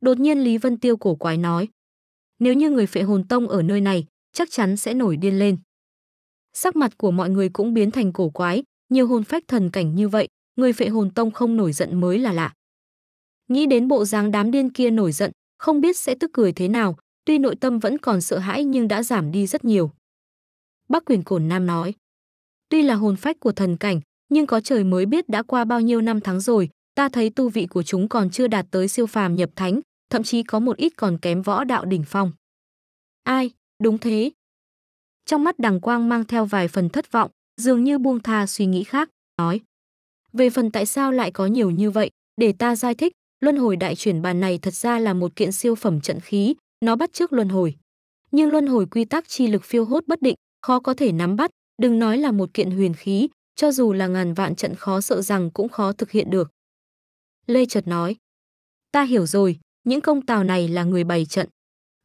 Đột nhiên Lý Vân Tiêu cổ quái nói. Nếu như người phệ hồn tông ở nơi này, chắc chắn sẽ nổi điên lên. Sắc mặt của mọi người cũng biến thành cổ quái, nhiều hồn phách thần cảnh như vậy, người phệ hồn tông không nổi giận mới là lạ. Nghĩ đến bộ dáng đám điên kia nổi giận, không biết sẽ tức cười thế nào, tuy nội tâm vẫn còn sợ hãi nhưng đã giảm đi rất nhiều. Bác quyền cổn nam nói, tuy là hồn phách của thần cảnh, nhưng có trời mới biết đã qua bao nhiêu năm tháng rồi, ta thấy tu vị của chúng còn chưa đạt tới siêu phàm nhập thánh, thậm chí có một ít còn kém võ đạo đỉnh phong. Ai, đúng thế. Trong mắt đằng quang mang theo vài phần thất vọng, dường như buông tha suy nghĩ khác, nói. Về phần tại sao lại có nhiều như vậy, để ta giải thích, luân hồi đại chuyển bàn này thật ra là một kiện siêu phẩm trận khí, nó bắt trước luân hồi. Nhưng luân hồi quy tắc chi lực phiêu hốt bất định, khó có thể nắm bắt, đừng nói là một kiện huyền khí, cho dù là ngàn vạn trận khó sợ rằng cũng khó thực hiện được. Lê trật nói, ta hiểu rồi, những công tào này là người bày trận.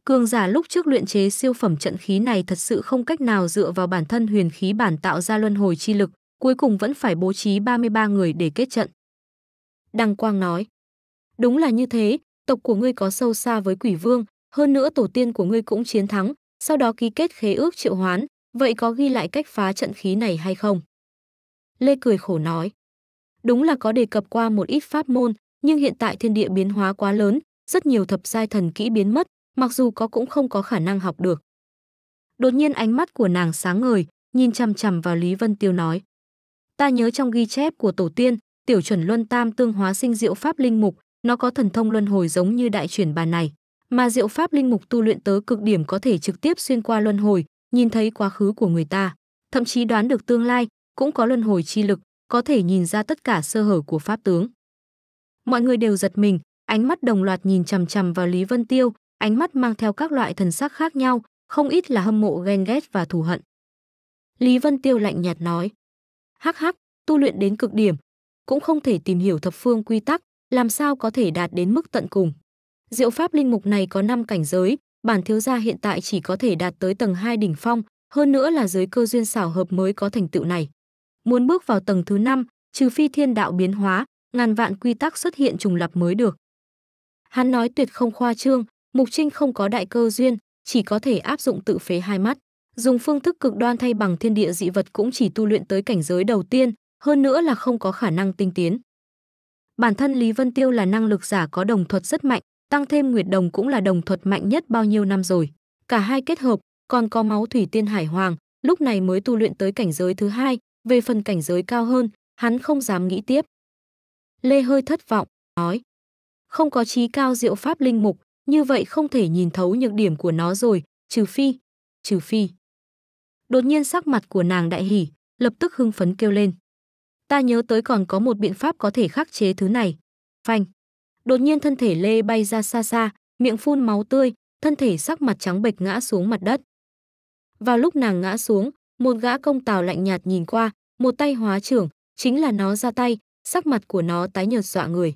Cường giả lúc trước luyện chế siêu phẩm trận khí này thật sự không cách nào dựa vào bản thân huyền khí bản tạo ra luân hồi chi lực, cuối cùng vẫn phải bố trí 33 người để kết trận. Đăng Quang nói, đúng là như thế, tộc của ngươi có sâu xa với quỷ vương, hơn nữa tổ tiên của ngươi cũng chiến thắng, sau đó ký kết khế ước triệu hoán, vậy có ghi lại cách phá trận khí này hay không? Lê cười khổ nói, đúng là có đề cập qua một ít pháp môn, nhưng hiện tại thiên địa biến hóa quá lớn, rất nhiều thập giai thần kỹ biến mất, mặc dù có cũng không có khả năng học được. Đột nhiên ánh mắt của nàng sáng ngời, nhìn chằm chằm vào Lý Vân Tiêu nói: "Ta nhớ trong ghi chép của tổ tiên, tiểu chuẩn luân tam tương hóa sinh diệu pháp linh mục, nó có thần thông luân hồi giống như đại chuyển bà này, mà diệu pháp linh mục tu luyện tới cực điểm có thể trực tiếp xuyên qua luân hồi, nhìn thấy quá khứ của người ta, thậm chí đoán được tương lai, cũng có luân hồi chi lực, có thể nhìn ra tất cả sơ hở của pháp tướng." Mọi người đều giật mình, ánh mắt đồng loạt nhìn chằm chằm vào Lý Vân Tiêu, ánh mắt mang theo các loại thần sắc khác nhau, không ít là hâm mộ ghen ghét và thù hận. Lý Vân Tiêu lạnh nhạt nói, hắc hắc, tu luyện đến cực điểm, cũng không thể tìm hiểu thập phương quy tắc, làm sao có thể đạt đến mức tận cùng. Diệu pháp linh mục này có 5 cảnh giới, bản thiếu gia hiện tại chỉ có thể đạt tới tầng 2 đỉnh phong, hơn nữa là dưới cơ duyên xảo hợp mới có thành tựu này. Muốn bước vào tầng thứ 5, trừ phi thiên đạo biến hóa, ngàn vạn quy tắc xuất hiện trùng lập mới được. Hắn nói tuyệt không khoa trương, Mục Trinh không có đại cơ duyên, chỉ có thể áp dụng tự phế hai mắt. Dùng phương thức cực đoan thay bằng thiên địa dị vật cũng chỉ tu luyện tới cảnh giới đầu tiên, hơn nữa là không có khả năng tinh tiến. Bản thân Lý Vân Tiêu là năng lực giả có đồng thuật rất mạnh, tăng thêm Nguyệt Đồng cũng là đồng thuật mạnh nhất bao nhiêu năm rồi. Cả hai kết hợp, còn có máu thủy tiên hải hoàng, lúc này mới tu luyện tới cảnh giới thứ hai, về phần cảnh giới cao hơn, hắn không dám nghĩ tiếp. Lê hơi thất vọng, nói, không có trí cao diệu pháp linh mục, như vậy không thể nhìn thấu nhược điểm của nó rồi, trừ phi, trừ phi. Đột nhiên sắc mặt của nàng đại hỉ, lập tức hưng phấn kêu lên. Ta nhớ tới còn có một biện pháp có thể khắc chế thứ này. Phanh. Đột nhiên thân thể Lê bay ra xa xa, miệng phun máu tươi, thân thể sắc mặt trắng bệch ngã xuống mặt đất. Vào lúc nàng ngã xuống, một gã công tào lạnh nhạt nhìn qua, một tay hóa trưởng, chính là nó ra tay, sắc mặt của nó tái nhợt dọa người.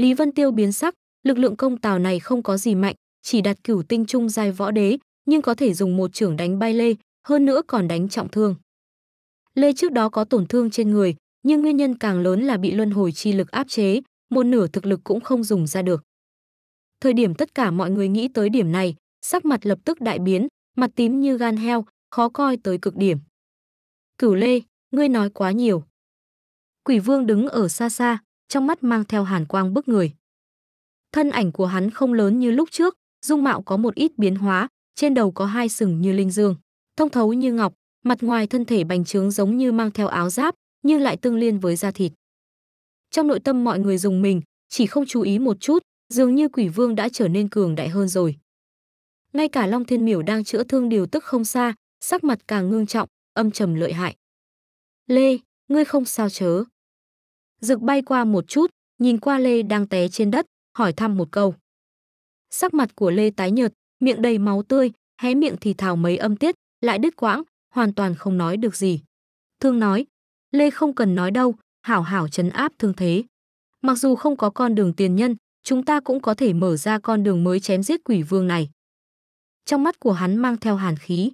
Lý Vân Tiêu biến sắc, lực lượng công tào này không có gì mạnh, chỉ đặt cửu tinh trung giai võ đế, nhưng có thể dùng một trưởng đánh bay Lê, hơn nữa còn đánh trọng thương. Lê trước đó có tổn thương trên người, nhưng nguyên nhân càng lớn là bị luân hồi chi lực áp chế, một nửa thực lực cũng không dùng ra được. Thời điểm tất cả mọi người nghĩ tới điểm này, sắc mặt lập tức đại biến, mặt tím như gan heo, khó coi tới cực điểm. Cửu Lê, ngươi nói quá nhiều. Quỷ vương đứng ở xa xa, trong mắt mang theo hàn quang bức người. Thân ảnh của hắn không lớn như lúc trước, dung mạo có một ít biến hóa, trên đầu có hai sừng như linh dương, thông thấu như ngọc, mặt ngoài thân thể bành trướng giống như mang theo áo giáp, nhưng lại tương liên với da thịt. Trong nội tâm mọi người dùng mình, chỉ không chú ý một chút, dường như quỷ vương đã trở nên cường đại hơn rồi. Ngay cả Long Thiên Miểu đang chữa thương điều tức không xa, sắc mặt càng ngương trọng, âm trầm lợi hại. Lê, ngươi không sao chớ. Dực bay qua một chút, nhìn qua Lê đang té trên đất, hỏi thăm một câu. Sắc mặt của Lê tái nhợt, miệng đầy máu tươi, hé miệng thì thào mấy âm tiết, lại đứt quãng, hoàn toàn không nói được gì. Thương nói, Lê không cần nói đâu, hảo hảo chấn áp thương thế. Mặc dù không có con đường tiền nhân, chúng ta cũng có thể mở ra con đường mới chém giết quỷ vương này. Trong mắt của hắn mang theo hàn khí.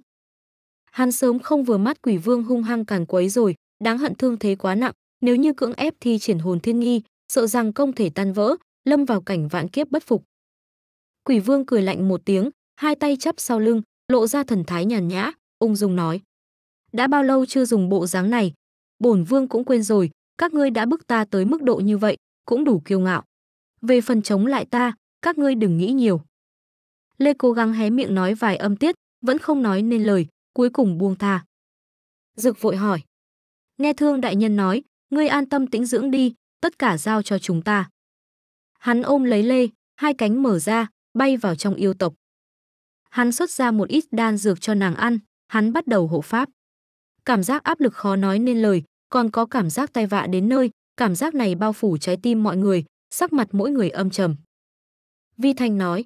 Hắn sớm không vừa mắt quỷ vương hung hăng càn quấy rồi, đáng hận thương thế quá nặng, nếu như cưỡng ép thi triển hồn thiên nghi, sợ rằng không thể tan vỡ, lâm vào cảnh vạn kiếp bất phục. Quỷ Vương cười lạnh một tiếng, hai tay chắp sau lưng, lộ ra thần thái nhàn nhã, ung dung nói: "Đã bao lâu chưa dùng bộ dáng này, bổn vương cũng quên rồi, các ngươi đã bức ta tới mức độ như vậy, cũng đủ kiêu ngạo. Về phần chống lại ta, các ngươi đừng nghĩ nhiều." Lê cố gắng hé miệng nói vài âm tiết, vẫn không nói nên lời, cuối cùng buông tha. Dực vội hỏi. Nghe thương đại nhân nói, ngươi an tâm tĩnh dưỡng đi, tất cả giao cho chúng ta. Hắn ôm lấy Lê, hai cánh mở ra, bay vào trong yêu tộc. Hắn xuất ra một ít đan dược cho nàng ăn, hắn bắt đầu hộ pháp. Cảm giác áp lực khó nói nên lời, còn có cảm giác tai vạ đến nơi, cảm giác này bao phủ trái tim mọi người, sắc mặt mỗi người âm trầm. Vi Thanh nói,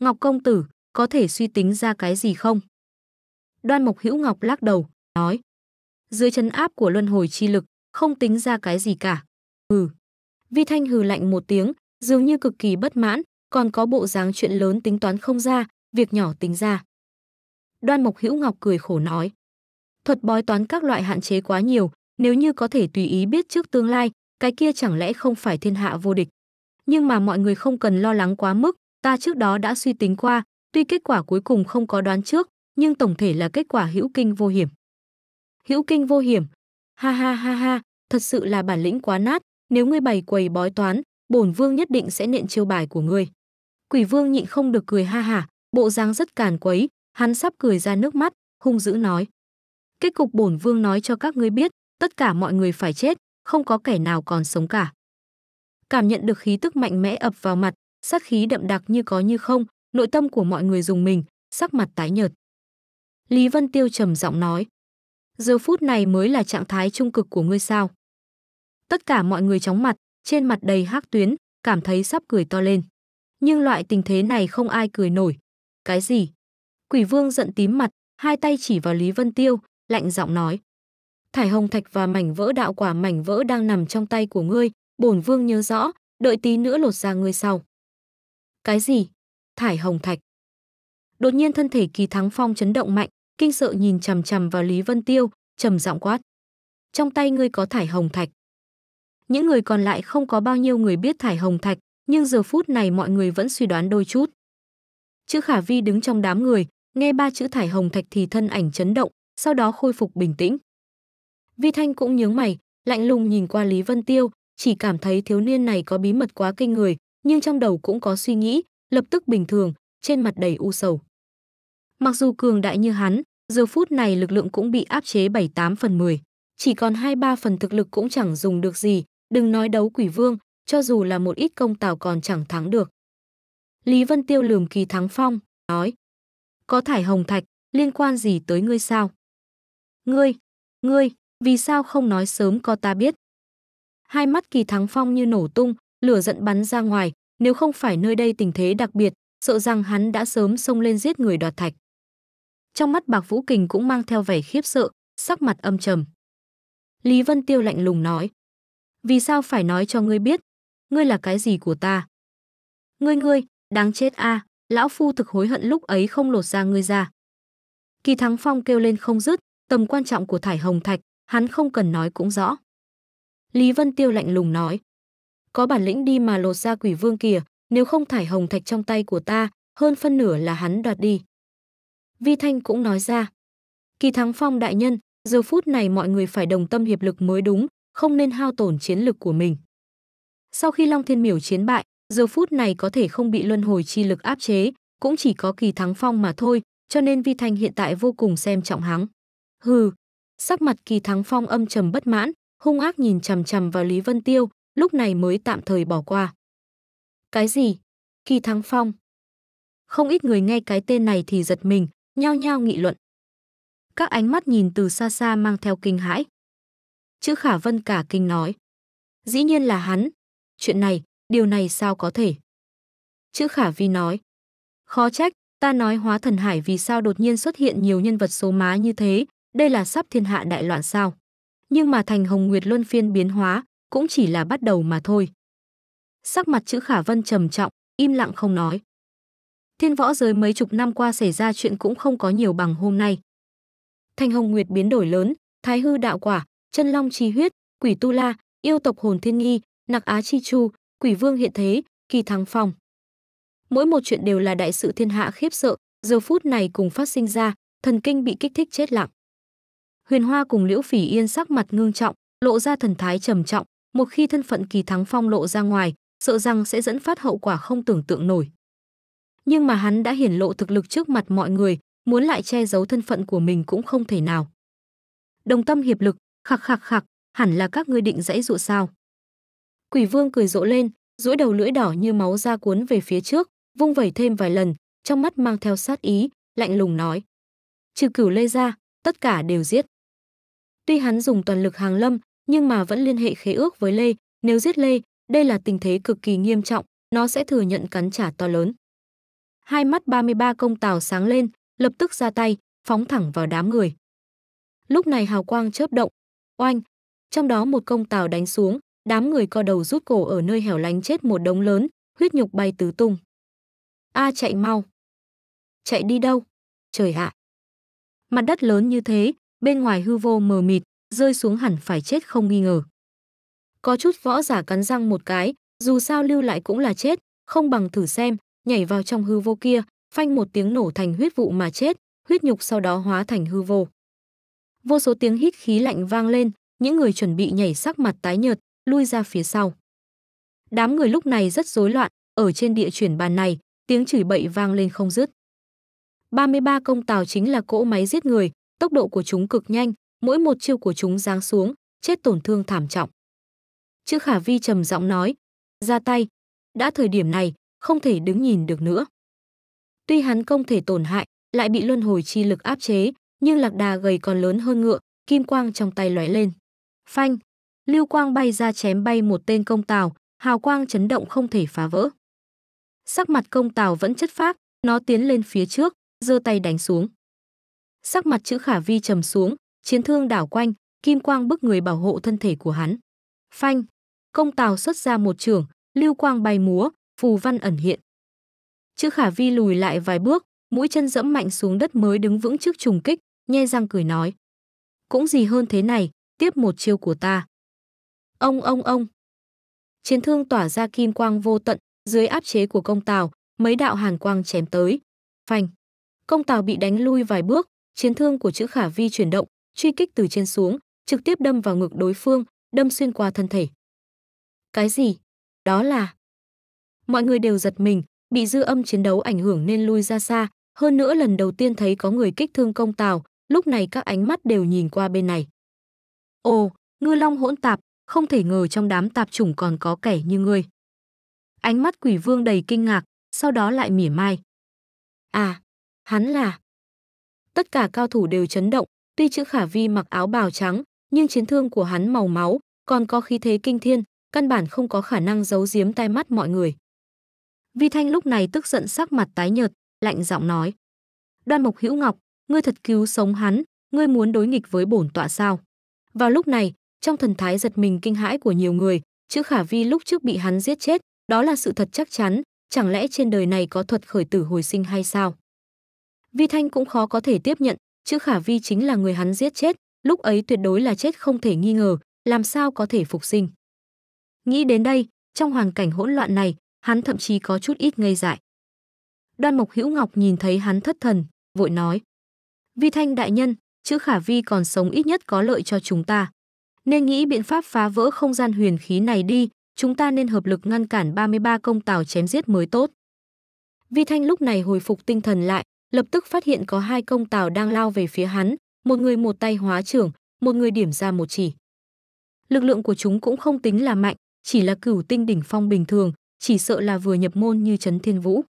Ngọc Công Tử, có thể suy tính ra cái gì không? Đoan Mộc Hữu Ngọc lắc đầu, nói, dưới chân áp của luân hồi chi lực, không tính ra cái gì cả. Ừ. Vi Thanh hừ lạnh một tiếng, dường như cực kỳ bất mãn, còn có bộ dáng chuyện lớn tính toán không ra, việc nhỏ tính ra. Đoan Mộc Hữu Ngọc cười khổ nói. Thuật bói toán các loại hạn chế quá nhiều, nếu như có thể tùy ý biết trước tương lai, cái kia chẳng lẽ không phải thiên hạ vô địch. Nhưng mà mọi người không cần lo lắng quá mức, ta trước đó đã suy tính qua, tuy kết quả cuối cùng không có đoán trước, nhưng tổng thể là kết quả hữu kinh vô hiểm. Hữu kinh vô hiểm. Ha ha ha ha, thật sự là bản lĩnh quá nát, nếu ngươi bày quầy bói toán, bổn vương nhất định sẽ nện chiêu bài của ngươi. Quỷ vương nhịn không được cười ha hả, bộ dáng rất càn quấy, hắn sắp cười ra nước mắt, hung dữ nói. Kết cục bổn vương nói cho các ngươi biết, tất cả mọi người phải chết, không có kẻ nào còn sống cả. Cảm nhận được khí tức mạnh mẽ ập vào mặt, sát khí đậm đặc như có như không, nội tâm của mọi người dùng mình, sắc mặt tái nhợt. Lý Vân Tiêu trầm giọng nói, giờ phút này mới là trạng thái trung cực của ngươi sao? Tất cả mọi người chóng mặt, trên mặt đầy hắc tuyến, cảm thấy sắp cười to lên. Nhưng loại tình thế này không ai cười nổi. Cái gì? Quỷ vương giận tím mặt, hai tay chỉ vào Lý Vân Tiêu, lạnh giọng nói. Thải hồng thạch và mảnh vỡ đạo quả mảnh vỡ đang nằm trong tay của ngươi, bổn vương nhớ rõ, đợi tí nữa lột ra ngươi sau. Cái gì? Thải hồng thạch. Đột nhiên thân thể kỳ thắng phong chấn động mạnh, kinh sợ nhìn chằm chằm vào Lý Vân Tiêu, trầm giọng quát. Trong tay ngươi có thải hồng thạch. Những người còn lại không có bao nhiêu người biết thải hồng thạch, nhưng giờ phút này mọi người vẫn suy đoán đôi chút. Chữ Khả Vi đứng trong đám người, nghe ba chữ thải hồng thạch thì thân ảnh chấn động, sau đó khôi phục bình tĩnh. Vi Thanh cũng nhướng mày, lạnh lùng nhìn qua Lý Vân Tiêu, chỉ cảm thấy thiếu niên này có bí mật quá kinh người, nhưng trong đầu cũng có suy nghĩ, lập tức bình thường, trên mặt đầy u sầu. Mặc dù cường đại như hắn, giờ phút này lực lượng cũng bị áp chế 7-8 phần 10, chỉ còn 2-3 phần thực lực cũng chẳng dùng được gì, Đừng nói đấu quỷ vương, cho dù là một ít công tào còn chẳng thắng được. Lý Vân Tiêu lườm kỳ thắng phong, nói. Có thải hồng thạch, liên quan gì tới ngươi sao? Ngươi, ngươi, vì sao không nói sớm có ta biết? Hai mắt kỳ thắng phong như nổ tung, lửa giận bắn ra ngoài, nếu không phải nơi đây tình thế đặc biệt, sợ rằng hắn đã sớm xông lên giết người đoạt thạch. Trong mắt Bạc Vũ Kình cũng mang theo vẻ khiếp sợ, sắc mặt âm trầm. Lý Vân Tiêu lạnh lùng nói, vì sao phải nói cho ngươi biết? Ngươi là cái gì của ta? Ngươi ngươi, đáng chết a, à, lão phu thực hối hận lúc ấy không lột ra ngươi ra. Kỳ Thắng Phong kêu lên không dứt, tầm quan trọng của thải hồng thạch, hắn không cần nói cũng rõ. Lý Vân Tiêu lạnh lùng nói, có bản lĩnh đi mà lột ra quỷ vương kìa, nếu không thải hồng thạch trong tay của ta, hơn phân nửa là hắn đoạt đi. Vi Thanh cũng nói ra, Kỳ Thắng Phong đại nhân, giờ phút này mọi người phải đồng tâm hiệp lực mới đúng, không nên hao tổn chiến lực của mình. Sau khi Long Thiên Miểu chiến bại, giờ phút này có thể không bị luân hồi chi lực áp chế, cũng chỉ có kỳ thắng phong mà thôi, cho nên Vi Thanh hiện tại vô cùng xem trọng hắn. Hừ, sắc mặt kỳ thắng phong âm trầm bất mãn, hung ác nhìn chằm chằm vào Lý Vân Tiêu, lúc này mới tạm thời bỏ qua. Cái gì? Kỳ thắng phong? Không ít người nghe cái tên này thì giật mình, nhao nhao nghị luận. Các ánh mắt nhìn từ xa xa mang theo kinh hãi, chữ Khả Vân cả kinh nói. Dĩ nhiên là hắn. Chuyện này, điều này sao có thể? chữ Khả Vi nói. Khó trách, ta nói hóa thần hải vì sao đột nhiên xuất hiện nhiều nhân vật số má như thế, đây là sắp thiên hạ đại loạn sao. Nhưng mà thành hồng nguyệt luân phiên biến hóa, cũng chỉ là bắt đầu mà thôi. Sắc mặt chữ Khả Vân trầm trọng, im lặng không nói. Thiên võ giới mấy chục năm qua xảy ra chuyện cũng không có nhiều bằng hôm nay. thành Hồng Nguyệt biến đổi lớn, Thái Hư đạo quả, chân long Chi huyết, quỷ tu la, yêu tộc hồn thiên nghi, nặc á chi chu, quỷ vương hiện thế, kỳ thắng phong. Mỗi một chuyện đều là đại sự thiên hạ khiếp sợ, giờ phút này cùng phát sinh ra, thần kinh bị kích thích chết lặng. Huyền Hoa cùng Liễu Phỉ Yên sắc mặt ngưng trọng, lộ ra thần thái trầm trọng, một khi thân phận kỳ thắng phong lộ ra ngoài, sợ rằng sẽ dẫn phát hậu quả không tưởng tượng nổi. Nhưng mà hắn đã hiển lộ thực lực trước mặt mọi người, muốn lại che giấu thân phận của mình cũng không thể nào. Đồng tâm hiệp lực, khạc khạc khạc hẳn là các ngươi định dãy dụ sao quỷ vương cười rộ lên duỗi đầu lưỡi đỏ như máu ra cuốn về phía trước vung vẩy thêm vài lần trong mắt mang theo sát ý lạnh lùng nói trừ cửu lê ra tất cả đều giết tuy hắn dùng toàn lực hàng lâm nhưng mà vẫn liên hệ khế ước với lê nếu giết lê đây là tình thế cực kỳ nghiêm trọng nó sẽ thừa nhận cắn trả to lớn hai mắt 33 công tào sáng lên lập tức ra tay phóng thẳng vào đám người lúc này hào quang chớp động oanh. Trong đó một công tàu đánh xuống, đám người co đầu rút cổ ở nơi hẻo lánh chết một đống lớn, huyết nhục bay tứ tung. A à, chạy mau. Chạy đi đâu? Trời ạ. Mặt đất lớn như thế, bên ngoài hư vô mờ mịt, rơi xuống hẳn phải chết không nghi ngờ. Có chút võ giả cắn răng một cái, dù sao lưu lại cũng là chết, không bằng thử xem, nhảy vào trong hư vô kia, phanh một tiếng nổ thành huyết vụ mà chết, huyết nhục sau đó hóa thành hư vô. Vô số tiếng hít khí lạnh vang lên, những người chuẩn bị nhảy sắc mặt tái nhợt, lui ra phía sau. Đám người lúc này rất rối loạn, ở trên địa chuyển bàn này, tiếng chửi bậy vang lên không dứt. 33 công tàu chính là cỗ máy giết người, tốc độ của chúng cực nhanh, mỗi một chiêu của chúng giáng xuống, chết tổn thương thảm trọng. Chữ Khả Vi trầm giọng nói, ra tay, đã thời điểm này, không thể đứng nhìn được nữa. Tuy hắn không thể tổn hại, lại bị luân hồi chi lực áp chế, nhưng lạc đà gầy còn lớn hơn ngựa, kim quang trong tay lóe lên. Phanh, lưu quang bay ra chém bay một tên công tào, hào quang chấn động không thể phá vỡ. Sắc mặt công tào vẫn chất phác, nó tiến lên phía trước, giơ tay đánh xuống. Sắc mặt chữ khả vi trầm xuống, chiến thương đảo quanh, kim quang bức người bảo hộ thân thể của hắn. Phanh, công tào xuất ra một trường, lưu quang bay múa, phù văn ẩn hiện. Chữ khả vi lùi lại vài bước, mũi chân dẫm mạnh xuống đất mới đứng vững trước trùng kích, nhe răng cười nói. Cũng gì hơn thế này, tiếp một chiêu của ta. Ông ông ông. Chiến thương tỏa ra kim quang vô tận, dưới áp chế của công tào, mấy đạo hàn quang chém tới. Phanh. Công tào bị đánh lui vài bước, chiến thương của chữ khả vi chuyển động, truy kích từ trên xuống, trực tiếp đâm vào ngực đối phương, đâm xuyên qua thân thể. Cái gì? Đó là... Mọi người đều giật mình, bị dư âm chiến đấu ảnh hưởng nên lui ra xa, hơn nữa lần đầu tiên thấy có người kích thương công tào, lúc này các ánh mắt đều nhìn qua bên này. Ồ, ngư long hỗn tạp, không thể ngờ trong đám tạp chủng còn có kẻ như ngươi. Ánh mắt quỷ vương đầy kinh ngạc, sau đó lại mỉa mai. À, hắn là... Tất cả cao thủ đều chấn động, tuy chữ khả vi mặc áo bào trắng, nhưng chiến thương của hắn màu máu, còn có khí thế kinh thiên, căn bản không có khả năng giấu giếm tai mắt mọi người. Vi Thanh lúc này tức giận sắc mặt tái nhợt, lạnh giọng nói. Đoan Mộc Hữu Ngọc, ngươi thật cứu sống hắn, ngươi muốn đối nghịch với bổn tọa sao? Vào lúc này, trong thần thái giật mình kinh hãi của nhiều người, chữ Khả Vi lúc trước bị hắn giết chết, đó là sự thật chắc chắn, chẳng lẽ trên đời này có thuật khởi tử hồi sinh hay sao? Vi Thanh cũng khó có thể tiếp nhận, chữ Khả Vi chính là người hắn giết chết, lúc ấy tuyệt đối là chết không thể nghi ngờ, làm sao có thể phục sinh. Nghĩ đến đây, trong hoàn cảnh hỗn loạn này, hắn thậm chí có chút ít ngây dại. Đoan Mộc Hữu Ngọc nhìn thấy hắn thất thần, vội nói: Vi Thanh đại nhân, chữ khả vi còn sống ít nhất có lợi cho chúng ta. Nên nghĩ biện pháp phá vỡ không gian huyền khí này đi, chúng ta nên hợp lực ngăn cản 33 công tào chém giết mới tốt. Vi Thanh lúc này hồi phục tinh thần lại, lập tức phát hiện có hai công tào đang lao về phía hắn, một người một tay hóa trưởng, một người điểm ra một chỉ. Lực lượng của chúng cũng không tính là mạnh, chỉ là cửu tinh đỉnh phong bình thường, chỉ sợ là vừa nhập môn như Trấn Thiên Vũ.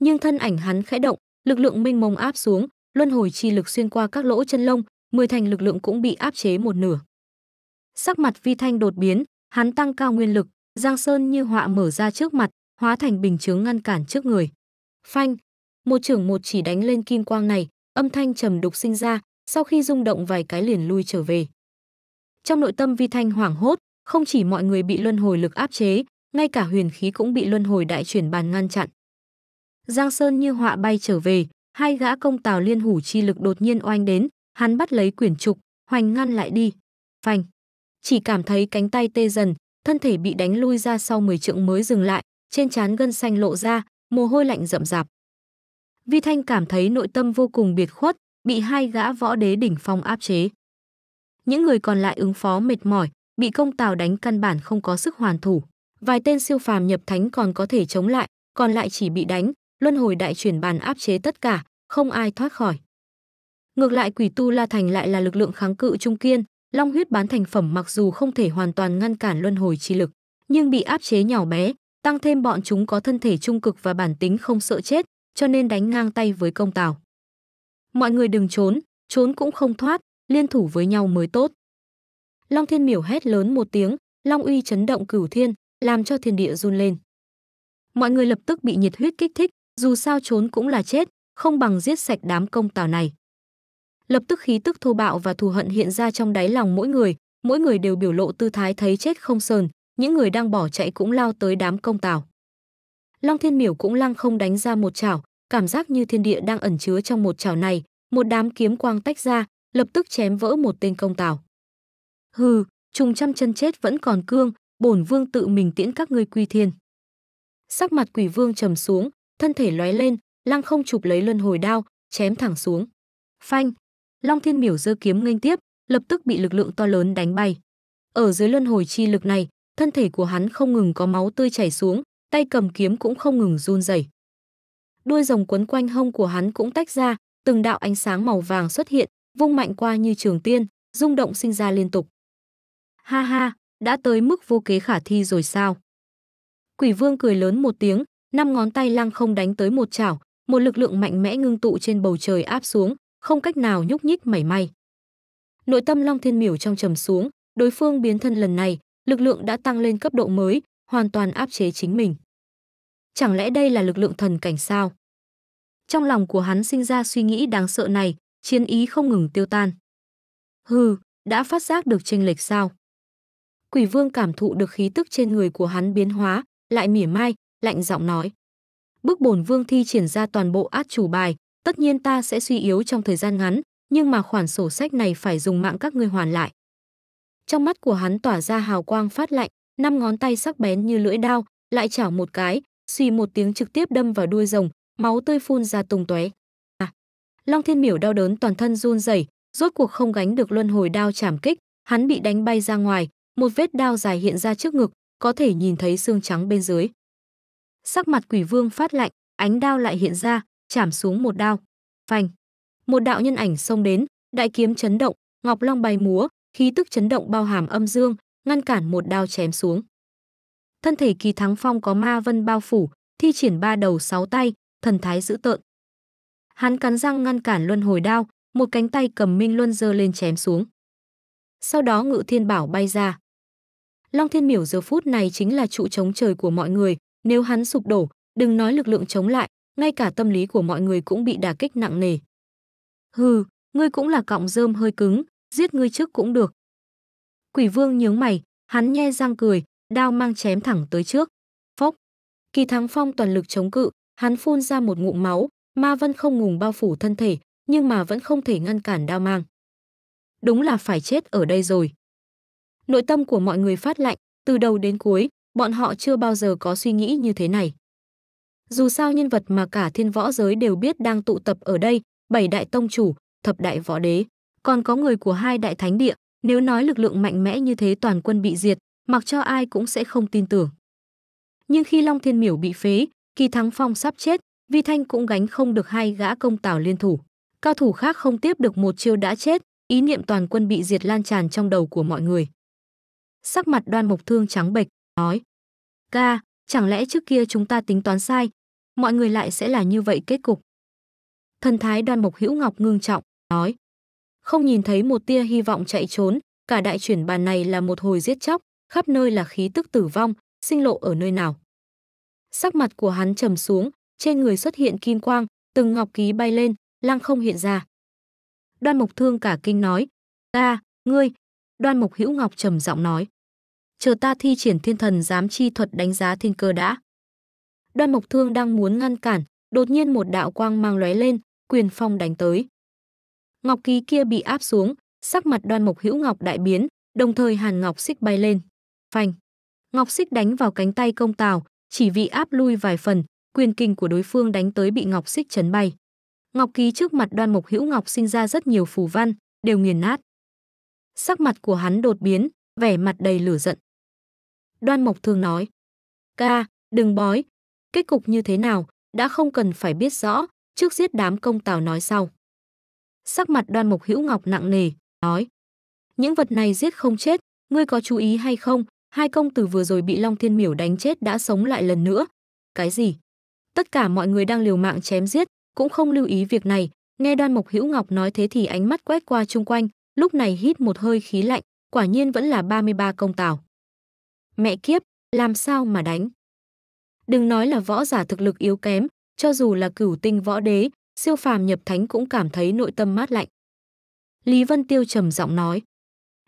Nhưng thân ảnh hắn khẽ động, lực lượng minh mông áp xuống, luân hồi chi lực xuyên qua các lỗ chân lông, mười thành lực lượng cũng bị áp chế một nửa. Sắc mặt Vi Thanh đột biến, hắn tăng cao nguyên lực, Giang Sơn như họa mở ra trước mặt, hóa thành bình chướng ngăn cản trước người. Phanh, một trưởng một chỉ đánh lên kim quang này, âm thanh trầm đục sinh ra, sau khi rung động vài cái liền lui trở về. Trong nội tâm Vi Thanh hoảng hốt, không chỉ mọi người bị luân hồi lực áp chế, ngay cả huyền khí cũng bị luân hồi đại chuyển bàn ngăn chặn. Giang Sơn như họa bay trở về, hai gã công tào liên hủ chi lực đột nhiên oanh đến, hắn bắt lấy quyển trục, hoành ngăn lại đi. Phanh. Chỉ cảm thấy cánh tay tê dần, thân thể bị đánh lui ra sau 10 trượng mới dừng lại, trên trán gân xanh lộ ra, mồ hôi lạnh rậm rạp. Vi Thanh cảm thấy nội tâm vô cùng biệt khuất, bị hai gã võ đế đỉnh phong áp chế. Những người còn lại ứng phó mệt mỏi, bị công tào đánh căn bản không có sức hoàn thủ. Vài tên siêu phàm nhập thánh còn có thể chống lại, còn lại chỉ bị đánh, luân hồi đại chuyển bàn áp chế tất cả, không ai thoát khỏi. Ngược lại quỷ tu La Thành lại là lực lượng kháng cự trung kiên, long huyết bán thành phẩm mặc dù không thể hoàn toàn ngăn cản luân hồi chi lực, nhưng bị áp chế nhỏ bé, tăng thêm bọn chúng có thân thể trung cực và bản tính không sợ chết, cho nên đánh ngang tay với công tào. Mọi người đừng trốn, trốn cũng không thoát, liên thủ với nhau mới tốt. Long Thiên Miểu hét lớn một tiếng, long uy chấn động cửu thiên, làm cho thiên địa run lên. Mọi người lập tức bị nhiệt huyết kích thích, dù sao trốn cũng là chết, không bằng giết sạch đám công tào này. Lập tức khí tức thô bạo và thù hận hiện ra trong đáy lòng mỗi người, mỗi người đều biểu lộ tư thái thấy chết không sờn, những người đang bỏ chạy cũng lao tới đám công tào. Long Thiên Miểu cũng lăng không đánh ra một chảo, cảm giác như thiên địa đang ẩn chứa trong một chảo này, một đám kiếm quang tách ra, lập tức chém vỡ một tên công tào. Hừ, trùng trăm chân chết vẫn còn cương, bổn vương tự mình tiễn các ngươi quy thiên. Sắc mặt quỷ vương trầm xuống, thân thể lóe lên, lăng không chụp lấy luân hồi đao, chém thẳng xuống. Phanh! Long Thiên Miểu giơ kiếm nghênh tiếp, lập tức bị lực lượng to lớn đánh bay. Ở dưới luân hồi chi lực này, thân thể của hắn không ngừng có máu tươi chảy xuống, tay cầm kiếm cũng không ngừng run rẩy. Đuôi rồng quấn quanh hông của hắn cũng tách ra, từng đạo ánh sáng màu vàng xuất hiện, vung mạnh qua như trường tiên, rung động sinh ra liên tục. Ha ha, đã tới mức vô kế khả thi rồi sao? Quỷ Vương cười lớn một tiếng, năm ngón tay lăng không đánh tới một chảo, một lực lượng mạnh mẽ ngưng tụ trên bầu trời áp xuống, không cách nào nhúc nhích mảy may. Nội tâm Long Thiên Miểu trong trầm xuống, đối phương biến thân lần này, lực lượng đã tăng lên cấp độ mới, hoàn toàn áp chế chính mình. Chẳng lẽ đây là lực lượng thần cảnh sao? Trong lòng của hắn sinh ra suy nghĩ đáng sợ này, chiến ý không ngừng tiêu tan. Hừ, đã phát giác được tranh lệch sao? Quỷ vương cảm thụ được khí tức trên người của hắn biến hóa, lại mỉa mai, lạnh giọng nói. Bức bổn vương thi triển ra toàn bộ át chủ bài, tất nhiên ta sẽ suy yếu trong thời gian ngắn, nhưng mà khoản sổ sách này phải dùng mạng các ngươi hoàn lại. Trong mắt của hắn tỏa ra hào quang phát lạnh, năm ngón tay sắc bén như lưỡi đao, lại chảo một cái, suy một tiếng trực tiếp đâm vào đuôi rồng, máu tươi phun ra tùng tóe. À, Long Thiên Miểu đau đớn toàn thân run rẩy, rốt cuộc không gánh được luân hồi đao chảm kích, hắn bị đánh bay ra ngoài, một vết đao dài hiện ra trước ngực, có thể nhìn thấy xương trắng bên dưới. Sắc mặt quỷ vương phát lạnh, ánh đao lại hiện ra, chảm xuống một đao. Phanh. Một đạo nhân ảnh xông đến, đại kiếm chấn động, ngọc long bay múa, khí tức chấn động bao hàm âm dương, ngăn cản một đao chém xuống. Thân thể kỳ thắng phong có ma vân bao phủ, thi triển ba đầu sáu tay, thần thái dữ tợn. Hắn cắn răng ngăn cản luân hồi đao, một cánh tay cầm minh luân giơ lên chém xuống. Sau đó ngự thiên bảo bay ra. Long thiên miểu giờ phút này chính là trụ chống trời của mọi người, nếu hắn sụp đổ, đừng nói lực lượng chống lại, ngay cả tâm lý của mọi người cũng bị đả kích nặng nề. Hừ, ngươi cũng là cọng rơm hơi cứng, giết ngươi trước cũng được. Quỷ vương nhướng mày, hắn nhe răng cười, đao mang chém thẳng tới trước. Phốc. Kỳ Thắng Phong toàn lực chống cự, hắn phun ra một ngụm máu, ma vân không ngùng bao phủ thân thể, nhưng mà vẫn không thể ngăn cản đao mang. Đúng là phải chết ở đây rồi. Nội tâm của mọi người phát lạnh, từ đầu đến cuối, bọn họ chưa bao giờ có suy nghĩ như thế này. Dù sao nhân vật mà cả thiên võ giới đều biết đang tụ tập ở đây, bảy đại tông chủ, thập đại võ đế, còn có người của hai đại thánh địa, nếu nói lực lượng mạnh mẽ như thế toàn quân bị diệt, mặc cho ai cũng sẽ không tin tưởng. Nhưng khi Long Thiên Miểu bị phế, Kỳ Thắng Phong sắp chết, Vi Thanh cũng gánh không được hai gã công tào liên thủ. Cao thủ khác không tiếp được một chiêu đã chết, ý niệm toàn quân bị diệt lan tràn trong đầu của mọi người. Sắc mặt đoan mộc thương trắng bệch, nói. Ca, chẳng lẽ trước kia chúng ta tính toán sai, mọi người lại sẽ là như vậy kết cục. Thần thái đoan mộc hữu ngọc ngưng trọng, nói. Không nhìn thấy một tia hy vọng chạy trốn, cả đại chuyển bàn này là một hồi giết chóc, khắp nơi là khí tức tử vong, sinh lộ ở nơi nào. Sắc mặt của hắn trầm xuống, trên người xuất hiện kim quang, từng ngọc ký bay lên, lăng không hiện ra. Đoan Mộc Thương cả kinh nói, "Ta, ngươi." Đoan Mộc Hữu Ngọc trầm giọng nói, chờ ta thi triển thiên thần giám chi thuật đánh giá thiên cơ đã. Đoan Mộc Thương đang muốn ngăn cản, đột nhiên một đạo quang mang lóe lên, quyền phong đánh tới. Ngọc ký kia bị áp xuống, sắc mặt Đoan Mộc Hữu Ngọc đại biến, đồng thời Hàn Ngọc Xích bay lên. Phanh. Ngọc Xích đánh vào cánh tay Công Tào, chỉ vì áp lui vài phần, quyền kinh của đối phương đánh tới bị Ngọc Xích chấn bay. Ngọc ký trước mặt Đoan Mộc Hữu Ngọc sinh ra rất nhiều phù văn, đều nghiền nát. Sắc mặt của hắn đột biến, vẻ mặt đầy lửa giận. Đoan Mộc thường nói. Ca, đừng bói. Kết cục như thế nào, đã không cần phải biết rõ, trước giết đám công tào nói sau. Sắc mặt đoan mộc hữu ngọc nặng nề, nói. Những vật này giết không chết, ngươi có chú ý hay không, hai công tử vừa rồi bị Long Thiên Miểu đánh chết đã sống lại lần nữa. Cái gì? Tất cả mọi người đang liều mạng chém giết, cũng không lưu ý việc này. Nghe đoan mộc hữu ngọc nói thế thì ánh mắt quét qua chung quanh, lúc này hít một hơi khí lạnh, quả nhiên vẫn là 33 công tào mẹ kiếp, làm sao mà đánh. Đừng nói là võ giả thực lực yếu kém, cho dù là cửu tinh võ đế, siêu phàm nhập thánh cũng cảm thấy nội tâm mát lạnh. Lý Vân Tiêu trầm giọng nói,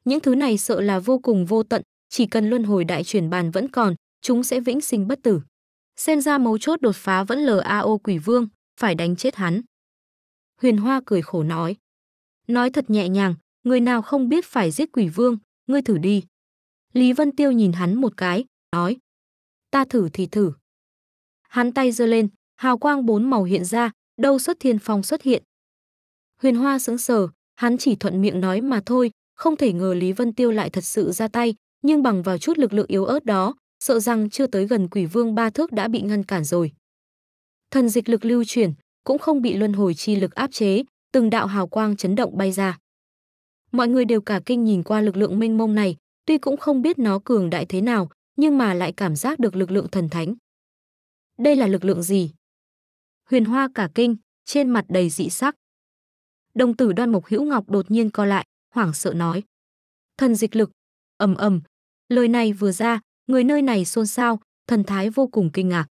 những thứ này sợ là vô cùng vô tận, chỉ cần luân hồi đại chuyển bàn vẫn còn, chúng sẽ vĩnh sinh bất tử. Xem ra mấu chốt đột phá vẫn LAO quỷ vương, phải đánh chết hắn. Huyền Hoa cười khổ nói. Nói thật nhẹ nhàng, người nào không biết phải giết quỷ vương, ngươi thử đi. Lý Vân Tiêu nhìn hắn một cái, nói. Ta thử thì thử. Hắn tay giơ lên, hào quang bốn màu hiện ra, đâu xuất thiên phong xuất hiện. Huyền Hoa sững sờ, hắn chỉ thuận miệng nói mà thôi, không thể ngờ Lý Vân Tiêu lại thật sự ra tay, nhưng bằng vào chút lực lượng yếu ớt đó, sợ rằng chưa tới gần quỷ vương ba thước đã bị ngăn cản rồi. Thần dịch lực lưu chuyển, cũng không bị luân hồi chi lực áp chế, từng đạo hào quang chấn động bay ra. Mọi người đều cả kinh nhìn qua lực lượng mênh mông này, tuy cũng không biết nó cường đại thế nào, nhưng mà lại cảm giác được lực lượng thần thánh. Đây là lực lượng gì? Huyền Hoa cả kinh, trên mặt đầy dị sắc. Đồng tử Đoan mục Hữu Ngọc đột nhiên co lại, hoảng sợ nói: "Thần dịch lực." Ầm ầm. Lời này vừa ra, người nơi này xôn xao, thần thái vô cùng kinh ngạc.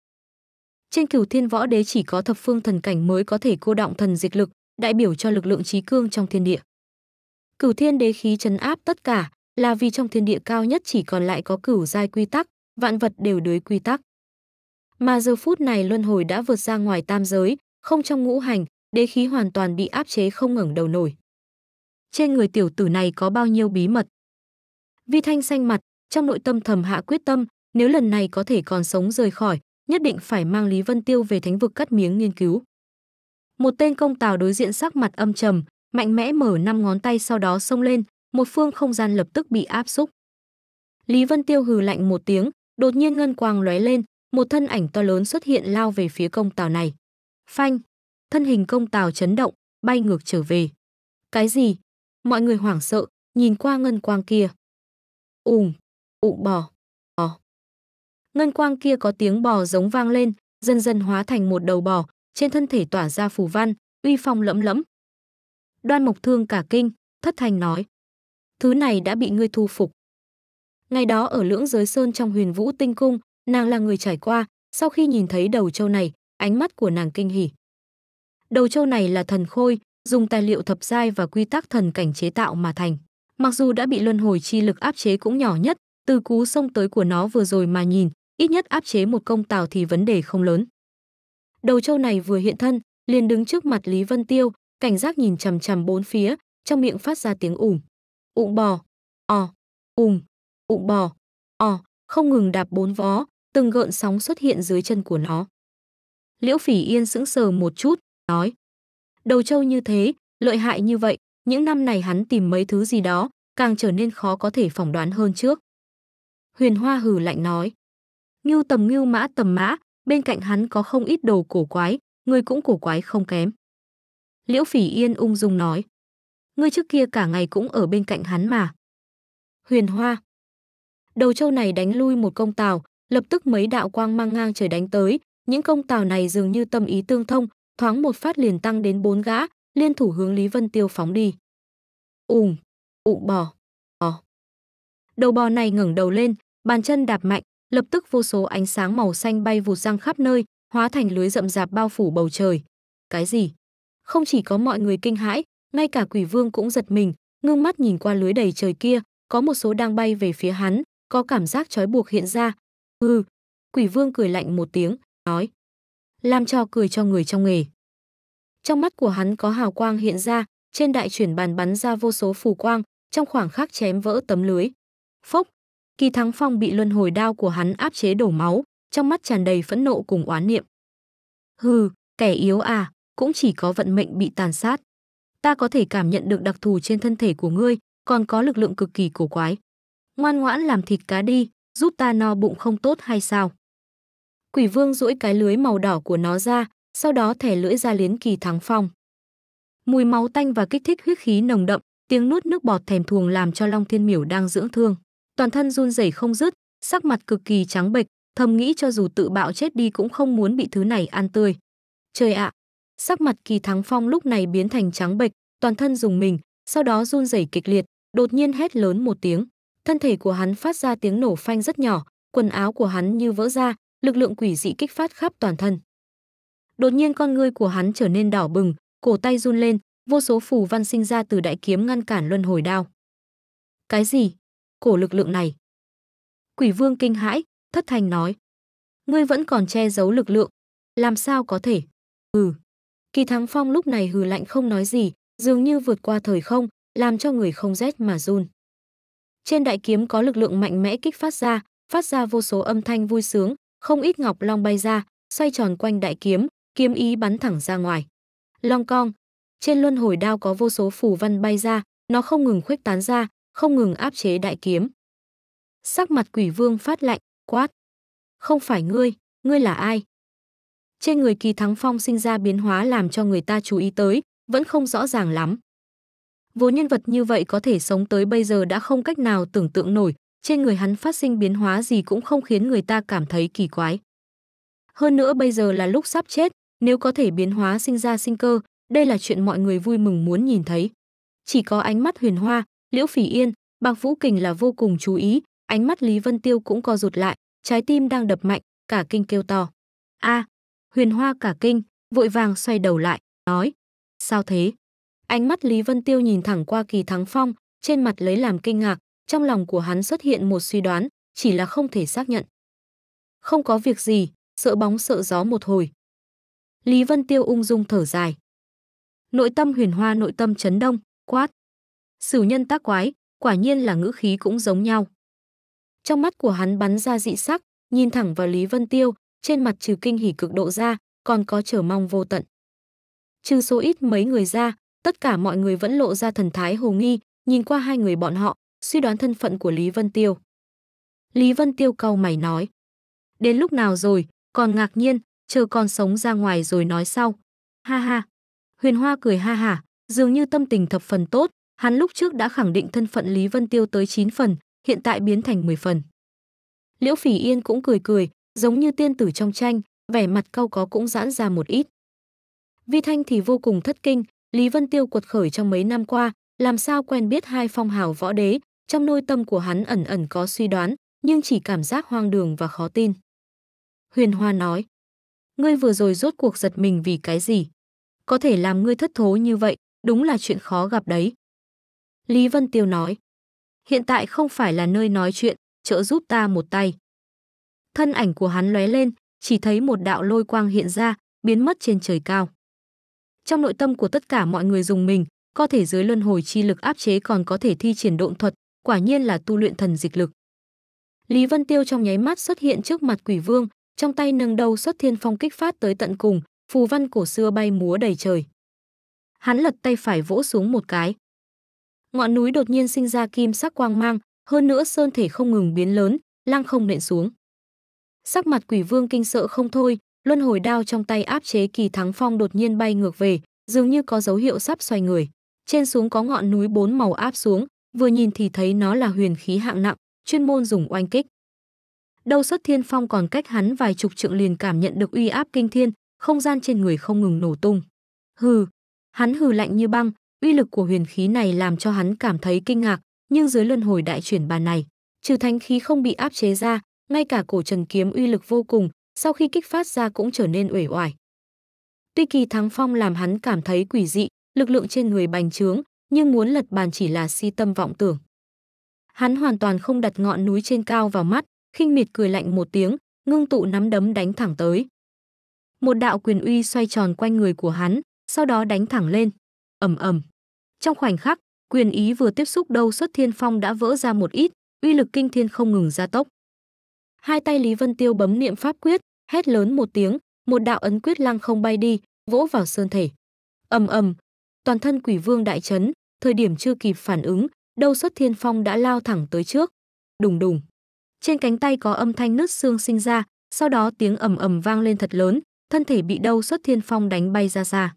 Trên Cửu Thiên Võ Đế chỉ có thập phương thần cảnh mới có thể cô động thần dịch lực, đại biểu cho lực lượng trí cương trong thiên địa. Cửu Thiên Đế khí chấn áp tất cả, là vì trong thiên địa cao nhất chỉ còn lại có cửu giai quy tắc, vạn vật đều đối quy tắc. Mà giờ phút này luân hồi đã vượt ra ngoài tam giới, không trong ngũ hành, đế khí hoàn toàn bị áp chế không ngẩng đầu nổi. Trên người tiểu tử này có bao nhiêu bí mật? Vi Thanh xanh mặt, trong nội tâm thầm hạ quyết tâm, nếu lần này có thể còn sống rời khỏi, nhất định phải mang Lý Vân Tiêu về thánh vực cắt miếng nghiên cứu. Một tên công tào đối diện sắc mặt âm trầm, mạnh mẽ mở năm ngón tay sau đó xông lên, một phương không gian lập tức bị áp xúc. Lý Vân Tiêu hừ lạnh một tiếng, đột nhiên ngân quang lóe lên, một thân ảnh to lớn xuất hiện lao về phía công tàu này. Phanh, thân hình công tàu chấn động, bay ngược trở về. Cái gì? Mọi người hoảng sợ, nhìn qua ngân quang kia. Ùm, ụ bò, bò. Ngân quang kia có tiếng bò giống vang lên, dần dần hóa thành một đầu bò, trên thân thể tỏa ra phù văn, uy phong lẫm lẫm. Đoan Mộc Thương cả kinh, thất thành nói thứ này đã bị ngươi thu phục. Ngày đó ở lưỡng giới sơn trong huyền vũ tinh cung, nàng là người trải qua, sau khi nhìn thấy đầu châu này, ánh mắt của nàng kinh hỉ. Đầu châu này là thần khôi, dùng tài liệu thập giai và quy tắc thần cảnh chế tạo mà thành. Mặc dù đã bị luân hồi chi lực áp chế cũng nhỏ nhất, từ cú sông tới của nó vừa rồi mà nhìn, ít nhất áp chế một công tào thì vấn đề không lớn. Đầu châu này vừa hiện thân, liền đứng trước mặt Lý Vân Tiêu, cảnh giác nhìn chằm chằm bốn phía, trong miệng phát ra tiếng ủm ụng bò, ò, ùm, ụng bò, ò, không ngừng đạp bốn vó, từng gợn sóng xuất hiện dưới chân của nó. Liễu Phỉ Yên sững sờ một chút, nói: "Đầu trâu như thế, lợi hại như vậy, những năm này hắn tìm mấy thứ gì đó, càng trở nên khó có thể phỏng đoán hơn trước." Huyền Hoa hừ lạnh nói: "Ngưu tầm ngưu mã tầm mã, bên cạnh hắn có không ít đồ cổ quái, người cũng cổ quái không kém." Liễu Phỉ Yên ung dung nói: ngươi trước kia cả ngày cũng ở bên cạnh hắn mà. Huyền Hoa Đầu trâu này đánh lui một công tàu, lập tức mấy đạo quang mang ngang trời đánh tới, những công tàu này dường như tâm ý tương thông, thoáng một phát liền tăng đến bốn gã, liên thủ hướng Lý Vân Tiêu phóng đi. Ùm, ụng bò, bò. Đầu bò này ngẩng đầu lên, bàn chân đạp mạnh, lập tức vô số ánh sáng màu xanh bay vụt răng khắp nơi, hóa thành lưới rậm rạp bao phủ bầu trời. Cái gì? Không chỉ có mọi người kinh hãi, ngay cả quỷ vương cũng giật mình, ngưng mắt nhìn qua lưới đầy trời kia, có một số đang bay về phía hắn, có cảm giác trói buộc hiện ra. Ừ, quỷ vương cười lạnh một tiếng, nói. Làm cho cười cho người trong nghề. Trong mắt của hắn có hào quang hiện ra, trên đại chuyển bàn bắn ra vô số phù quang, trong khoảng khắc chém vỡ tấm lưới. Phốc, Kỳ Thắng Phong bị luân hồi đao của hắn áp chế đổ máu, trong mắt tràn đầy phẫn nộ cùng oán niệm. Hừ, kẻ yếu à, cũng chỉ có vận mệnh bị tàn sát ta có thể cảm nhận được đặc thù trên thân thể của ngươi, còn có lực lượng cực kỳ cổ quái. Ngoan ngoãn làm thịt cá đi, giúp ta no bụng không tốt hay sao? Quỷ vương duỗi cái lưới màu đỏ của nó ra, sau đó thẻ lưỡi ra liến kỳ thắng phong. Mùi máu tanh và kích thích huyết khí nồng đậm, tiếng nuốt nước bọt thèm thuồng làm cho Long Thiên Miểu đang dưỡng thương. Toàn thân run rẩy không dứt, sắc mặt cực kỳ trắng bệch, thầm nghĩ cho dù tự bạo chết đi cũng không muốn bị thứ này ăn tươi. Trời ạ, à, Sắc mặt Kỳ Thắng Phong lúc này biến thành trắng bệch, toàn thân dùng mình, sau đó run rẩy kịch liệt, đột nhiên hét lớn một tiếng. Thân thể của hắn phát ra tiếng nổ phanh rất nhỏ, quần áo của hắn như vỡ ra, lực lượng quỷ dị kích phát khắp toàn thân. Đột nhiên con ngươi của hắn trở nên đỏ bừng, cổ tay run lên, vô số phù văn sinh ra từ đại kiếm ngăn cản luân hồi đao. Cái gì? Cổ lực lượng này? Quỷ vương kinh hãi, thất thành nói. Ngươi vẫn còn che giấu lực lượng. Làm sao có thể? Ừ. Kỳ Thắng Phong lúc này hừ lạnh không nói gì, dường như vượt qua thời không, làm cho người không rét mà run. Trên đại kiếm có lực lượng mạnh mẽ kích phát ra, phát ra vô số âm thanh vui sướng, không ít ngọc long bay ra, xoay tròn quanh đại kiếm, kiếm ý bắn thẳng ra ngoài. Long cong, trên luân hồi đao có vô số phù văn bay ra, nó không ngừng khuếch tán ra, không ngừng áp chế đại kiếm. Sắc mặt quỷ vương phát lạnh, quát. Không phải ngươi, ngươi là ai, trên người Kỳ Thắng Phong sinh ra biến hóa làm cho người ta chú ý tới, vẫn không rõ ràng lắm. Vô nhân vật như vậy có thể sống tới bây giờ đã không cách nào tưởng tượng nổi, trên người hắn phát sinh biến hóa gì cũng không khiến người ta cảm thấy kỳ quái. Hơn nữa bây giờ là lúc sắp chết, nếu có thể biến hóa sinh ra sinh cơ, đây là chuyện mọi người vui mừng muốn nhìn thấy. Chỉ có ánh mắt huyền hoa, liễu phỉ yên, bạc vũ kình là vô cùng chú ý, ánh mắt Lý Vân Tiêu cũng co rụt lại, trái tim đang đập mạnh, cả kinh kêu to. a à, Huyền Hoa cả kinh, vội vàng xoay đầu lại, nói, sao thế? Ánh mắt Lý Vân Tiêu nhìn thẳng qua kỳ thắng phong, trên mặt lấy làm kinh ngạc, trong lòng của hắn xuất hiện một suy đoán, chỉ là không thể xác nhận. Không có việc gì, sợ bóng sợ gió một hồi. Lý Vân Tiêu ung dung thở dài. Nội tâm huyền hoa nội tâm chấn đông, quát. Sửu nhân tác quái, quả nhiên là ngữ khí cũng giống nhau. Trong mắt của hắn bắn ra dị sắc, nhìn thẳng vào Lý Vân Tiêu, trên mặt trừ kinh hỉ cực độ ra, còn có chờ mong vô tận. Trừ số ít mấy người ra, tất cả mọi người vẫn lộ ra thần thái hồ nghi, nhìn qua hai người bọn họ, suy đoán thân phận của Lý Vân Tiêu. Lý Vân Tiêu cau mày nói. Đến lúc nào rồi, còn ngạc nhiên, chờ con sống ra ngoài rồi nói sau. Ha ha. Huyền Hoa cười ha hả, dường như tâm tình thập phần tốt, hắn lúc trước đã khẳng định thân phận Lý Vân Tiêu tới 9 phần, hiện tại biến thành 10 phần. Liễu Phỉ Yên cũng cười cười, giống như tiên tử trong tranh, vẻ mặt cau có cũng giãn ra một ít. Vi Thanh thì vô cùng thất kinh, Lý Vân Tiêu cuột khởi trong mấy năm qua, làm sao quen biết hai phong hào võ đế, trong nội tâm của hắn ẩn ẩn có suy đoán, nhưng chỉ cảm giác hoang đường và khó tin. Huyền Hoa nói, ngươi vừa rồi rốt cuộc giật mình vì cái gì? Có thể làm ngươi thất thố như vậy, đúng là chuyện khó gặp đấy. Lý Vân Tiêu nói, hiện tại không phải là nơi nói chuyện, trợ giúp ta một tay thân ảnh của hắn lóe lên, chỉ thấy một đạo lôi quang hiện ra, biến mất trên trời cao. Trong nội tâm của tất cả mọi người dùng mình, có thể dưới luân hồi chi lực áp chế còn có thể thi triển độn thuật, quả nhiên là tu luyện thần dịch lực. Lý Vân Tiêu trong nháy mắt xuất hiện trước mặt Quỷ Vương, trong tay nâng đầu xuất thiên phong kích phát tới tận cùng, phù văn cổ xưa bay múa đầy trời. Hắn lật tay phải vỗ xuống một cái. Ngọn núi đột nhiên sinh ra kim sắc quang mang, hơn nữa sơn thể không ngừng biến lớn, lăng không nện xuống. Sắc mặt quỷ vương kinh sợ không thôi, luân hồi đao trong tay áp chế kỳ thắng phong đột nhiên bay ngược về, dường như có dấu hiệu sắp xoay người. Trên xuống có ngọn núi bốn màu áp xuống, vừa nhìn thì thấy nó là huyền khí hạng nặng, chuyên môn dùng oanh kích. Đâu xuất thiên phong còn cách hắn vài chục trượng liền cảm nhận được uy áp kinh thiên, không gian trên người không ngừng nổ tung. Hừ, hắn hừ lạnh như băng, uy lực của huyền khí này làm cho hắn cảm thấy kinh ngạc, nhưng dưới luân hồi đại chuyển bàn này, trừ thánh khí không bị áp chế ra, ngay cả cổ trần kiếm uy lực vô cùng, sau khi kích phát ra cũng trở nên uể oải. Tuy kỳ thắng phong làm hắn cảm thấy quỷ dị, lực lượng trên người bành trướng, nhưng muốn lật bàn chỉ là si tâm vọng tưởng. Hắn hoàn toàn không đặt ngọn núi trên cao vào mắt, khinh miệt cười lạnh một tiếng, ngưng tụ nắm đấm đánh thẳng tới. Một đạo quyền uy xoay tròn quanh người của hắn, sau đó đánh thẳng lên. Ầm ầm. Trong khoảnh khắc, quyền ý vừa tiếp xúc đâu xuất thiên phong đã vỡ ra một ít, uy lực kinh thiên không ngừng gia tốc hai tay Lý Vân Tiêu bấm niệm pháp quyết, hét lớn một tiếng, một đạo ấn quyết lăng không bay đi, vỗ vào sơn thể. Ầm ầm, toàn thân Quỷ Vương đại chấn, thời điểm chưa kịp phản ứng, đâu xuất thiên phong đã lao thẳng tới trước. Đùng đùng. Trên cánh tay có âm thanh nứt xương sinh ra, sau đó tiếng ầm ầm vang lên thật lớn, thân thể bị đâu xuất thiên phong đánh bay ra xa.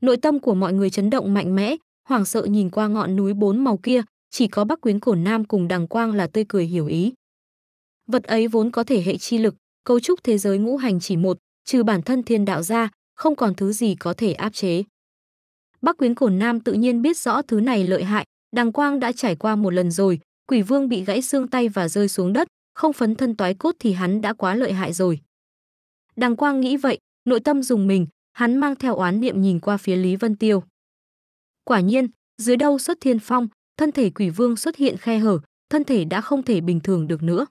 Nội tâm của mọi người chấn động mạnh mẽ, hoảng sợ nhìn qua ngọn núi bốn màu kia, chỉ có Bắc Quyến Cổ Nam cùng Đằng Quang là tươi cười hiểu ý vật ấy vốn có thể hệ chi lực cấu trúc thế giới ngũ hành chỉ một trừ bản thân thiên đạo ra không còn thứ gì có thể áp chế bắc quyến cổn nam tự nhiên biết rõ thứ này lợi hại đằng quang đã trải qua một lần rồi quỷ vương bị gãy xương tay và rơi xuống đất không phấn thân toái cốt thì hắn đã quá lợi hại rồi đằng quang nghĩ vậy nội tâm dùng mình hắn mang theo oán niệm nhìn qua phía lý vân tiêu quả nhiên dưới đâu xuất thiên phong thân thể quỷ vương xuất hiện khe hở thân thể đã không thể bình thường được nữa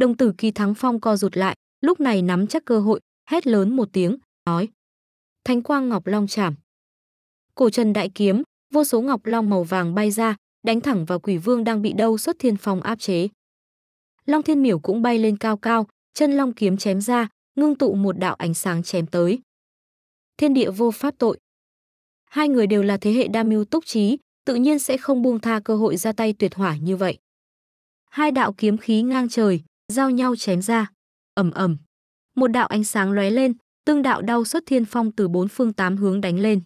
Đồng tử kỳ thắng phong co rụt lại, lúc này nắm chắc cơ hội, hét lớn một tiếng, nói. Thánh quang ngọc long chảm. Cổ trần đại kiếm, vô số ngọc long màu vàng bay ra, đánh thẳng vào quỷ vương đang bị đâu xuất thiên phong áp chế. Long thiên miểu cũng bay lên cao cao, chân long kiếm chém ra, ngưng tụ một đạo ánh sáng chém tới. Thiên địa vô pháp tội. Hai người đều là thế hệ đa mưu túc trí, tự nhiên sẽ không buông tha cơ hội ra tay tuyệt hỏa như vậy. Hai đạo kiếm khí ngang trời, giao nhau chém ra. Ầm ầm. Một đạo ánh sáng lóe lên, tương đạo đau xuất thiên phong từ bốn phương tám hướng đánh lên.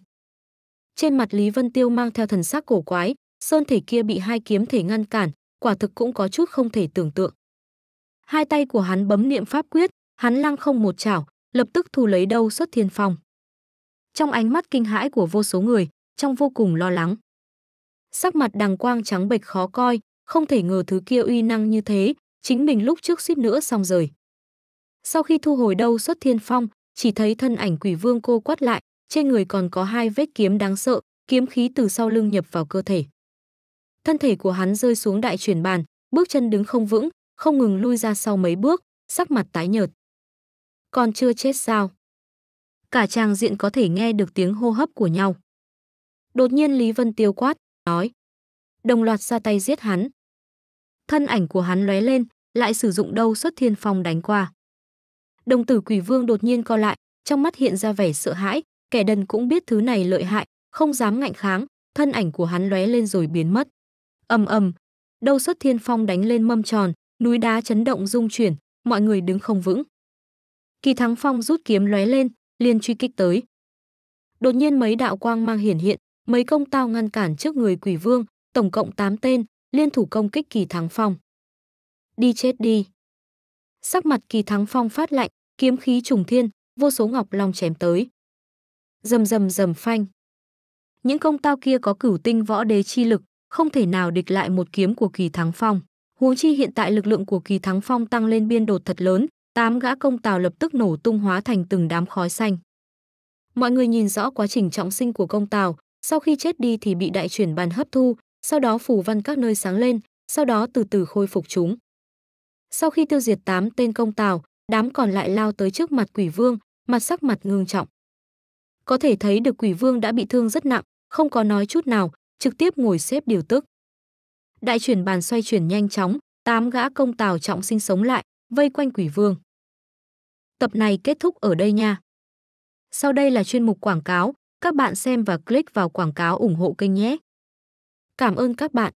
Trên mặt Lý Vân Tiêu mang theo thần sắc cổ quái, sơn thể kia bị hai kiếm thể ngăn cản, quả thực cũng có chút không thể tưởng tượng. Hai tay của hắn bấm niệm pháp quyết, hắn lăng không một chảo, lập tức thu lấy đâu xuất thiên phong. Trong ánh mắt kinh hãi của vô số người, trong vô cùng lo lắng. Sắc mặt đằng quang trắng bệch khó coi, không thể ngờ thứ kia uy năng như thế, chính mình lúc trước suýt nữa xong rồi. Sau khi thu hồi đâu xuất thiên phong, chỉ thấy thân ảnh quỷ vương cô quát lại, trên người còn có hai vết kiếm đáng sợ, kiếm khí từ sau lưng nhập vào cơ thể. Thân thể của hắn rơi xuống đại chuyển bàn, bước chân đứng không vững, không ngừng lui ra sau mấy bước, sắc mặt tái nhợt. Còn chưa chết sao? Cả trang diện có thể nghe được tiếng hô hấp của nhau. Đột nhiên Lý Vân Tiêu quát, nói. Đồng loạt ra tay giết hắn. Thân ảnh của hắn lóe lên, lại sử dụng đâu xuất thiên phong đánh qua. Đồng tử quỷ vương đột nhiên co lại, trong mắt hiện ra vẻ sợ hãi, kẻ đần cũng biết thứ này lợi hại, không dám ngạnh kháng, thân ảnh của hắn lóe lên rồi biến mất. ầm ầm, đâu xuất thiên phong đánh lên mâm tròn, núi đá chấn động rung chuyển, mọi người đứng không vững. Kỳ Thắng Phong rút kiếm lóe lên, liền truy kích tới. Đột nhiên mấy đạo quang mang hiển hiện, mấy công tao ngăn cản trước người Quỷ Vương, tổng cộng 8 tên, liên thủ công kích Kỳ Thắng Phong đi chết đi. Sắc mặt kỳ thắng phong phát lạnh, kiếm khí trùng thiên, vô số ngọc long chém tới. Dầm dầm dầm phanh. Những công tao kia có cửu tinh võ đế chi lực, không thể nào địch lại một kiếm của kỳ thắng phong. Huống chi hiện tại lực lượng của kỳ thắng phong tăng lên biên đột thật lớn, tám gã công tào lập tức nổ tung hóa thành từng đám khói xanh. Mọi người nhìn rõ quá trình trọng sinh của công tào, sau khi chết đi thì bị đại chuyển bàn hấp thu, sau đó phủ văn các nơi sáng lên, sau đó từ từ khôi phục chúng. Sau khi tiêu diệt 8 tên công tào, đám còn lại lao tới trước mặt quỷ vương, mặt sắc mặt ngương trọng. Có thể thấy được quỷ vương đã bị thương rất nặng, không có nói chút nào, trực tiếp ngồi xếp điều tức. Đại chuyển bàn xoay chuyển nhanh chóng, tám gã công tào trọng sinh sống lại, vây quanh quỷ vương. Tập này kết thúc ở đây nha. Sau đây là chuyên mục quảng cáo, các bạn xem và click vào quảng cáo ủng hộ kênh nhé. Cảm ơn các bạn.